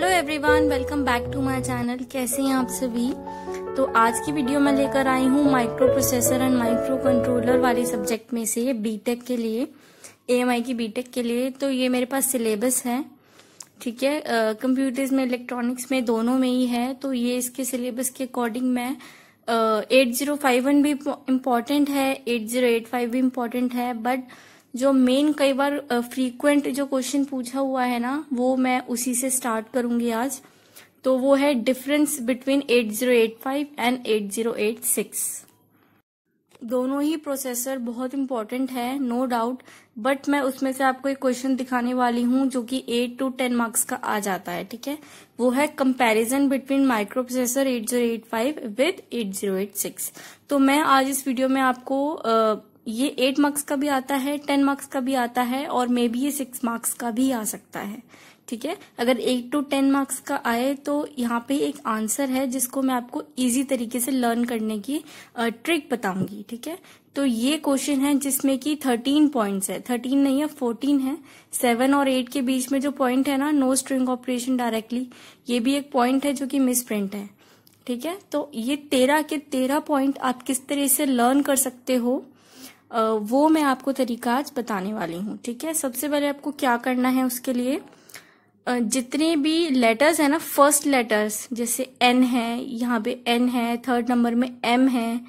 hello everyone welcome back to my channel कैसे हैं आप सभी तो आज की वीडियो में लेकर आई हूँ microprocessor and microcontroller वाले सब्जेक्ट में से बीटेक के लिए एएमआई की बीटेक के लिए तो ये मेरे पास सिलेबस है ठीक है कंप्यूटर्स में इलेक्ट्रॉनिक्स में दोनों में ही है तो ये इसके सिलेबस के अकॉर्डिंग मैं एट जीरो फाइव वन भी इम्पॉर्टेंट है एट जीरो एट फाइव भी इम्पॉर्टेंट है बट जो मेन कई बार फ्रीक्वेंट जो क्वेश्चन पूछा हुआ है ना वो मैं उसी से स्टार्ट करूंगी आज तो वो है डिफरेंस बिटवीन 8085 एंड 8086 दोनों ही प्रोसेसर बहुत इंपॉर्टेंट है नो डाउट बट मैं उसमें से आपको एक क्वेश्चन दिखाने वाली हूं जो कि 8 टू 10 मार्क्स का आ जाता है ठीक है वो है comparison between microprocessor zero with six तो मैं आज इस वीडियो में आपको ये एट मार्क्स का भी आता है टेन मार्क्स का भी आता है और मे बी ये सिक्स मार्क्स का भी आ सकता है ठीक है अगर एट टू टेन मार्क्स का आए तो यहाँ पे एक आंसर है जिसको मैं आपको इजी तरीके से लर्न करने की ट्रिक बताऊंगी ठीक है तो ये क्वेश्चन है जिसमें कि थर्टीन पॉइंट्स है थर्टीन नहीं है फोर्टीन है सेवन और एट के बीच में जो पॉइंट है ना नो स्ट्रिंग ऑपरेशन डायरेक्टली ये भी एक पॉइंट है जो कि मिस प्रिंट है ठीक है तो ये तेरह के तेरह पॉइंट आप किस तरह से लर्न कर सकते हो वो मैं आपको तरीका आज बताने वाली हूँ ठीक है सबसे पहले आपको क्या करना है उसके लिए जितने भी लेटर्स है ना फर्स्ट लेटर्स जैसे एन है यहाँ पे एन है थर्ड नंबर में एम है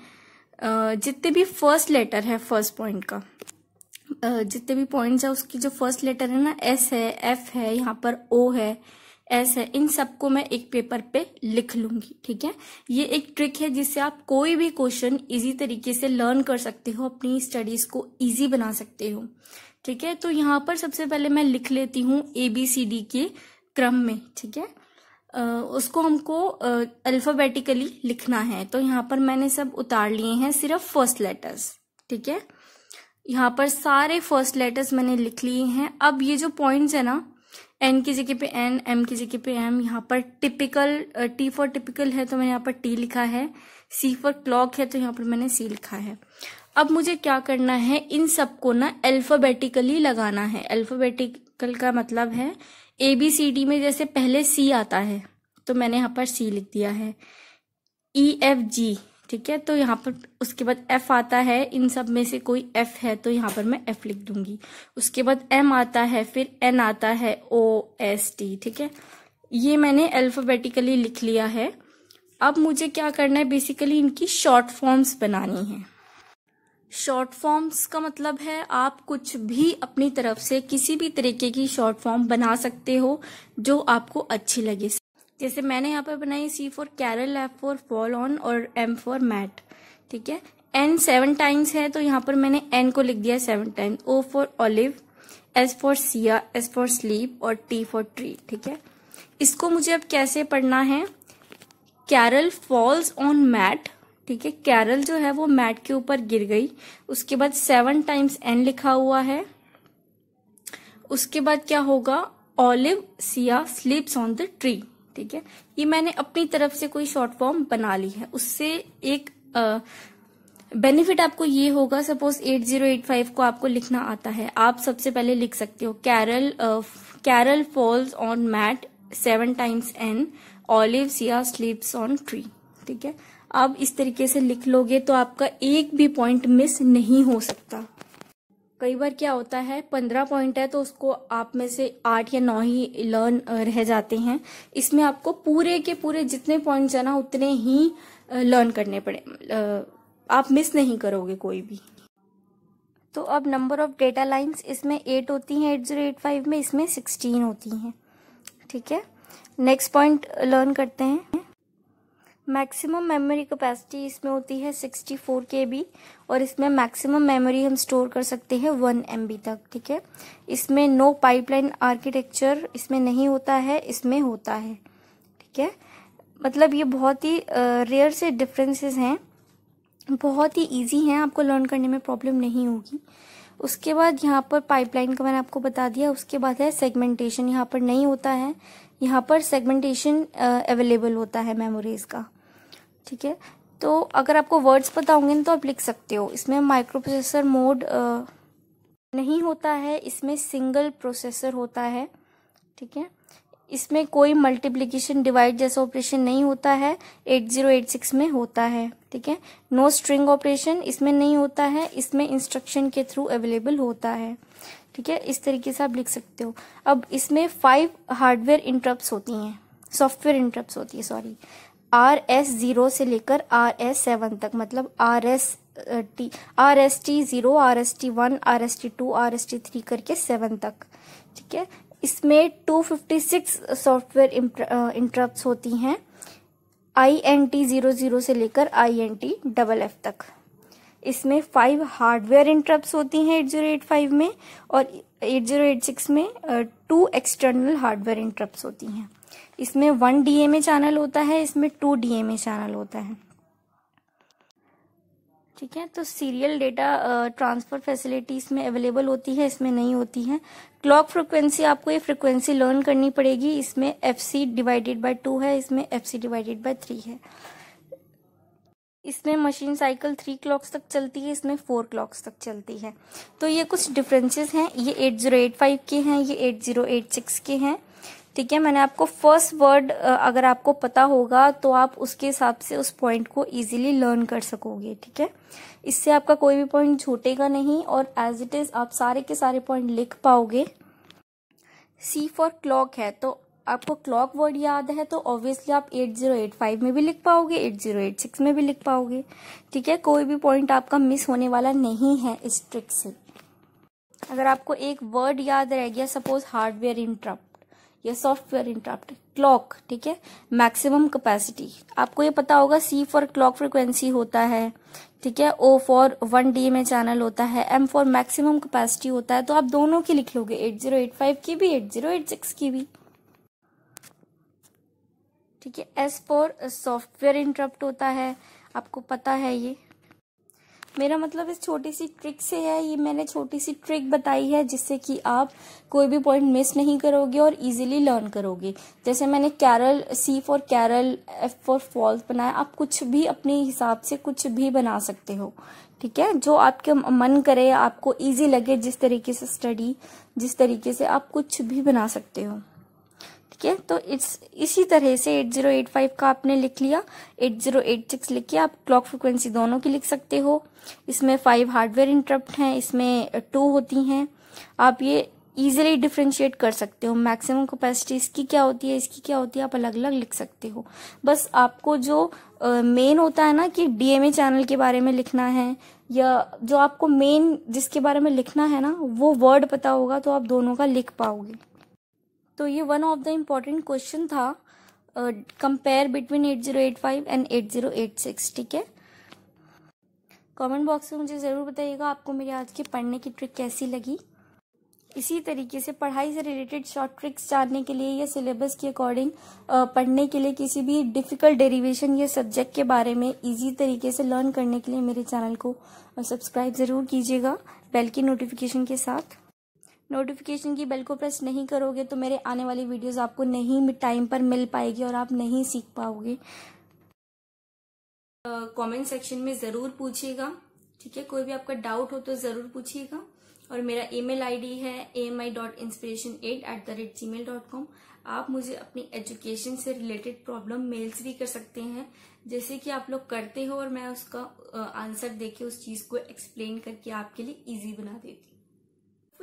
जितने भी फर्स्ट लेटर है फर्स्ट पॉइंट का जितने भी पॉइंट्स है उसकी जो फर्स्ट लेटर है ना एस है एफ है यहाँ पर ओ है एस है इन सबको मैं एक पेपर पे लिख लूंगी ठीक है ये एक ट्रिक है जिससे आप कोई भी क्वेश्चन इजी तरीके से लर्न कर सकते हो अपनी स्टडीज को इजी बना सकते हो ठीक है तो यहाँ पर सबसे पहले मैं लिख लेती हूँ ए बी सी डी के क्रम में ठीक है उसको हमको अल्फाबेटिकली लिखना है तो यहाँ पर मैंने सब उतार लिए हैं सिर्फ फर्स्ट लेटर्स ठीक है यहाँ पर सारे फर्स्ट लेटर्स मैंने लिख लिए हैं अब ये जो पॉइंट्स है ना एन की जगह पे एन एम की जगह पे एम यहाँ पर टिपिकल टी फॉर टिपिकल है तो मैंने यहाँ पर टी लिखा है सी फॉर क्लॉक है तो यहाँ पर मैंने सी लिखा है अब मुझे क्या करना है इन सबको ना अल्फाबेटिकली लगाना है अल्फाबेटिकल का मतलब है ए बी सी डी में जैसे पहले सी आता है तो मैंने यहाँ पर सी लिख दिया है ई एफ जी ठीक है तो यहाँ पर उसके बाद एफ आता है इन सब में से कोई एफ है तो यहाँ पर मैं एफ लिख दूंगी उसके बाद एम आता है फिर एन आता है ओ एस टी ठीक है ये मैंने अल्फाबेटिकली लिख लिया है अब मुझे क्या करना है बेसिकली इनकी शॉर्ट फॉर्म्स बनानी है शॉर्ट फॉर्म्स का मतलब है आप कुछ भी अपनी तरफ से किसी भी तरीके की शॉर्ट फॉर्म बना सकते हो जो आपको अच्छी लगे जैसे मैंने यहाँ पर बनाई C for Carol F for fall on और एम फॉर मैट ठीक है एन सेवन टाइम्स है तो यहाँ पर मैंने एन को लिख दिया seven times O for Olive S for Sia S for sleep और टी फॉर ट्री ठीक है इसको मुझे अब कैसे पढ़ना है कैरल फॉल्स ऑन मैट ठीक है कैरल जो है वो मैट के ऊपर गिर गई उसके बाद सेवन टाइम्स एन लिखा हुआ है उसके बाद क्या होगा Olive Sia sleeps on the tree ठीक है ये मैंने अपनी तरफ से कोई शॉर्ट फॉर्म बना ली है उससे एक बेनिफिट आपको ये होगा सपोज 8085 को आपको लिखना आता है आप सबसे पहले लिख सकते हो Carol Carol falls on mat seven times N Olive या स्लीप्स ऑन ट्री ठीक है अब इस तरीके से लिख लोगे तो आपका एक भी पॉइंट मिस नहीं हो सकता कई बार क्या होता है पंद्रह पॉइंट है तो उसको आप में से आठ या नौ ही लर्न रह जाते हैं इसमें आपको पूरे के पूरे जितने पॉइंट है ना उतने ही लर्न करने पड़े आप मिस नहीं करोगे कोई भी तो अब नंबर ऑफ डेटा लाइंस इसमें एट होती हैं एट जीरो एट फाइव में इसमें सिक्सटीन होती हैं ठीक है नेक्स्ट पॉइंट लर्न करते हैं मैक्सिमम मेमोरी कैपेसिटी इसमें होती है 64 फोर के बी और इसमें मैक्सिमम मेमोरी हम स्टोर कर सकते हैं 1 एम तक ठीक है इसमें नो पाइपलाइन आर्किटेक्चर इसमें नहीं होता है इसमें होता है ठीक है मतलब ये बहुत ही रेयर से डिफरेंसेस हैं बहुत ही इजी हैं आपको लर्न करने में प्रॉब्लम नहीं होगी उसके बाद यहाँ पर पाइपलाइन का मैंने आपको बता दिया उसके बाद है सेगमेंटेशन यहाँ पर नहीं होता है यहाँ पर सेगमेंटेशन अवेलेबल होता है मेमोरीज का ठीक है तो अगर आपको वर्ड्स पता होंगे तो आप लिख सकते हो इसमें माइक्रो प्रोसेसर मोड नहीं होता है इसमें सिंगल प्रोसेसर होता है ठीक है इसमें कोई मल्टीप्लीकेशन डिवाइड जैसा ऑपरेशन नहीं होता है 8086 में होता है ठीक है नो स्ट्रिंग ऑपरेशन इसमें नहीं होता है इसमें इंस्ट्रक्शन के थ्रू अवेलेबल होता है ठीक है इस तरीके से आप लिख सकते हो अब इसमें फाइव हार्डवेयर इंटरप्ट होती हैं सॉफ्टवेयर इंटरप्ट होती है सॉरी आर एस जीरो से लेकर आर एस सेवन तक मतलब R S T R S T zero R S T one R S T two R S T three करके seven तक ठीक है इसमें 256 सॉफ्टवेयर इंटरप्ट होती हैं I N T zero zero से लेकर I N T double F तक इसमें फाइव हार्डवेयर इंटरप्ट होती हैं 8085 में और 8086 में टू एक्सटर्नल हार्डवेयर इंटरप्ट होती हैं इसमें वन डीएमए चैनल होता है इसमें टू डीएमए चैनल होता है ठीक है तो सीरियल डेटा ट्रांसफर फैसिलिटीज इसमें अवेलेबल होती है इसमें नहीं होती है क्लॉक फ्रिक्वेंसी आपको ये फ्रिक्वेंसी लर्न करनी पड़ेगी इसमें F C divided by two है इसमें F C divided by three है इसमें मशीन साइकिल थ्री क्लॉक्स तक चलती है इसमें फोर क्लॉक्स तक चलती है तो ये कुछ डिफरेंसेस हैं ये एट ज़ीरो एट फाइव के हैं ये एट ज़ीरो एट सिक्स के हैं ठीक है मैंने आपको फर्स्ट वर्ड अगर आपको पता होगा तो आप उसके हिसाब से उस पॉइंट को इजीली लर्न कर सकोगे ठीक है इससे आपका कोई भी पॉइंट छूटेगा नहीं और एज इट इज़ आप सारे के सारे पॉइंट लिख पाओगे सी फॉर क्लॉक है तो आपको क्लॉक वर्ड याद है तो ऑब्वियसली आप 8085 में भी लिख पाओगे 8086 में भी लिख पाओगे ठीक है कोई भी पॉइंट आपका मिस होने वाला नहीं है इस ट्रिक से अगर आपको एक वर्ड याद रह गया सपोज हार्डवेयर इंटरप्ट या सॉफ्टवेयर इंटरप्ट क्लॉक ठीक है मैक्सिमम कैपेसिटी आपको ये पता होगा सी फॉर क्लॉक फ्रिक्वेंसी होता है ठीक है ओ फॉर वन डी में चैनल होता है एम फॉर मैक्सिमम कैपेसिटी होता है तो आप दोनों की लिख लोगे 8085 की भी 8086 की भी ठीक है एस फॉर सॉफ्टवेयर इंटरप्ट होता है आपको पता है ये मेरा मतलब इस छोटी सी ट्रिक से है ये मैंने छोटी सी ट्रिक बताई है जिससे कि आप कोई भी पॉइंट मिस नहीं करोगे और इजीली लर्न करोगे जैसे मैंने कैरल C for Carol F for false बनाया आप कुछ भी अपने हिसाब से कुछ भी बना सकते हो ठीक है जो आपके मन करे आपको इजी लगे जिस तरीके से स्टडी जिस तरीके से आप कुछ भी बना सकते हो ठीक है तो इट्स इसी तरह से 8085 का आपने लिख लिया 8086 लिख के आप क्लॉक फ्रिक्वेंसी दोनों की लिख सकते हो इसमें फाइव हार्डवेयर इंटरप्ट हैं इसमें टू होती हैं आप ये ईजिली डिफ्रेंशिएट कर सकते हो मैक्सिमम कैपेसिटी इसकी क्या होती है इसकी क्या होती है आप अलग अलग लिख सकते हो बस आपको जो मेन uh, होता है ना कि डीएमए चैनल के बारे में लिखना है या जो आपको मेन जिसके बारे में लिखना है ना वो वर्ड पता होगा तो आप दोनों का लिख पाओगे तो ये one of the important question था कंपेयर बिटवीन 8085 एंड 8086 ठीक है कमेंट बॉक्स में मुझे ज़रूर बताइएगा आपको मेरी आज की पढ़ने की ट्रिक कैसी लगी इसी तरीके से पढ़ाई से रिलेटेड शॉर्ट ट्रिक्स जानने के लिए या सिलेबस के अकॉर्डिंग पढ़ने के लिए किसी भी डिफिकल्ट डेरिवेशन या सब्जेक्ट के बारे में इजी तरीके से लर्न करने के लिए मेरे चैनल को सब्सक्राइब ज़रूर कीजिएगा बेल की नोटिफिकेशन के साथ नोटिफिकेशन की बेल को प्रेस नहीं करोगे तो मेरे आने वाली वीडियोस आपको नहीं टाइम पर मिल पाएगी और आप नहीं सीख पाओगे कमेंट uh, सेक्शन में ज़रूर पूछिएगा ठीक है कोई भी आपका डाउट हो तो ज़रूर पूछिएगा और मेरा ईमेल आईडी है A M I dot inspiration at at the rate Gmail dot com आप मुझे अपनी एजुकेशन से रिलेटेड प्रॉब्लम मेल्स भी कर सकते हैं जैसे कि आप लोग करते हो और मैं उसका आंसर देके उस चीज़ को एक्सप्लेन करके आपके लिए इजी बना देती हूँ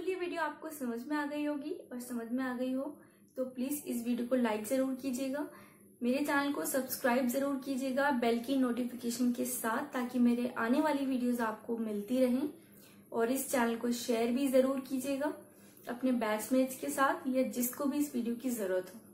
ये वीडियो आपको समझ में आ गई होगी और समझ में आ गई हो तो प्लीज़ इस वीडियो को लाइक ज़रूर कीजिएगा मेरे चैनल को सब्सक्राइब ज़रूर कीजिएगा बेल की नोटिफिकेशन के साथ ताकि मेरे आने वाली वीडियोस आपको मिलती रहें और इस चैनल को शेयर भी ज़रूर कीजिएगा अपने बैचमेट्स के साथ या जिसको भी इस वीडियो की ज़रूरत हो